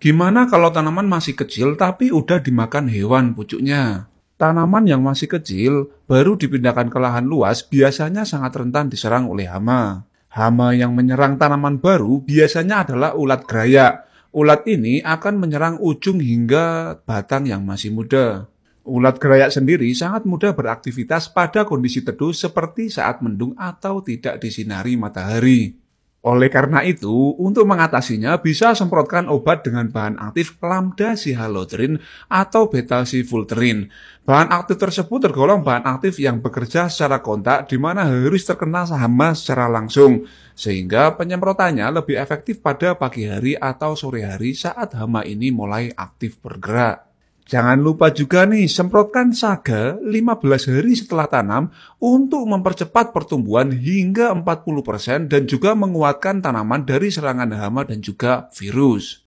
Gimana kalau tanaman masih kecil tapi udah dimakan hewan pucuknya? Tanaman yang masih kecil baru dipindahkan ke lahan luas biasanya sangat rentan diserang oleh hama. Hama yang menyerang tanaman baru biasanya adalah ulat geraya. Ulat ini akan menyerang ujung hingga batang yang masih muda. Ulat geraya sendiri sangat mudah beraktivitas pada kondisi teduh seperti saat mendung atau tidak disinari matahari. Oleh karena itu, untuk mengatasinya bisa semprotkan obat dengan bahan aktif lambda sihalotrin atau beta sifulterin. Bahan aktif tersebut tergolong bahan aktif yang bekerja secara kontak di mana harus terkena hama secara langsung, sehingga penyemprotannya lebih efektif pada pagi hari atau sore hari saat hama ini mulai aktif bergerak. Jangan lupa juga nih, semprotkan saga 15 hari setelah tanam untuk mempercepat pertumbuhan hingga 40% dan juga menguatkan tanaman dari serangan hama dan juga virus.